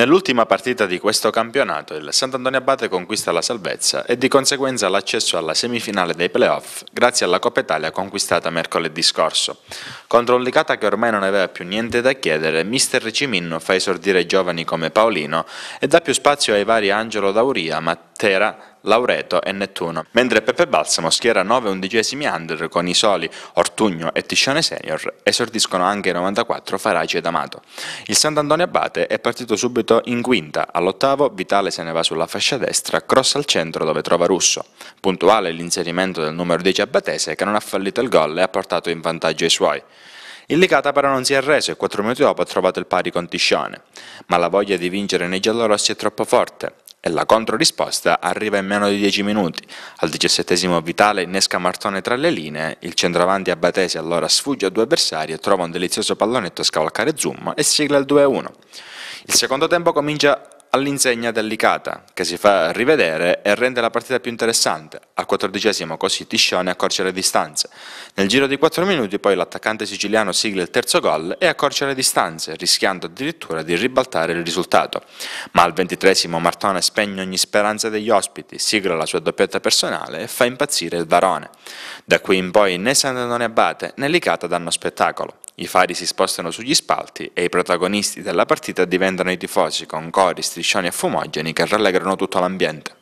Nell'ultima partita di questo campionato il Sant'Antonio Abate conquista la salvezza e di conseguenza l'accesso alla semifinale dei playoff grazie alla Coppa Italia conquistata mercoledì scorso. Contro un Licata che ormai non aveva più niente da chiedere, mister Ciminno fa esordire giovani come Paolino e dà più spazio ai vari Angelo Dauria, Mattera, Laureto e Nettuno, mentre Peppe Balsamo schiera 9 undicesimi under con i soli Ortugno e Tiscione Senior, esordiscono anche i 94 Faraci ed Amato. Il Sant'Antonio Abate è partito subito in quinta, all'ottavo Vitale se ne va sulla fascia destra, cross al centro dove trova Russo. Puntuale l'inserimento del numero 10 Abatese che non ha fallito il gol e ha portato in vantaggio i suoi. Il Licata però non si è arreso e 4 minuti dopo ha trovato il pari con Tiscione, ma la voglia di vincere nei giallorossi è troppo forte e la controrisposta arriva in meno di 10 minuti. Al diciassettesimo Vitale innesca Martone tra le linee, il centravanti Abbatesi allora sfugge a due avversari e trova un delizioso pallonetto a scavalcare Zumma e sigla il 2-1. Il secondo tempo comincia all'insegna delicata, che si fa rivedere e rende la partita più interessante. Al quattordicesimo così Tiscione accorcia le distanze. Nel giro di quattro minuti poi l'attaccante siciliano sigla il terzo gol e accorcia le distanze, rischiando addirittura di ribaltare il risultato. Ma al ventitresimo Martone spegne ogni speranza degli ospiti, sigla la sua doppietta personale e fa impazzire il Varone. Da qui in poi né Santa Abate né Licata danno spettacolo. I fari si spostano sugli spalti e i protagonisti della partita diventano i tifosi con cori, striscioni e fumogeni che rallegrano tutto l'ambiente.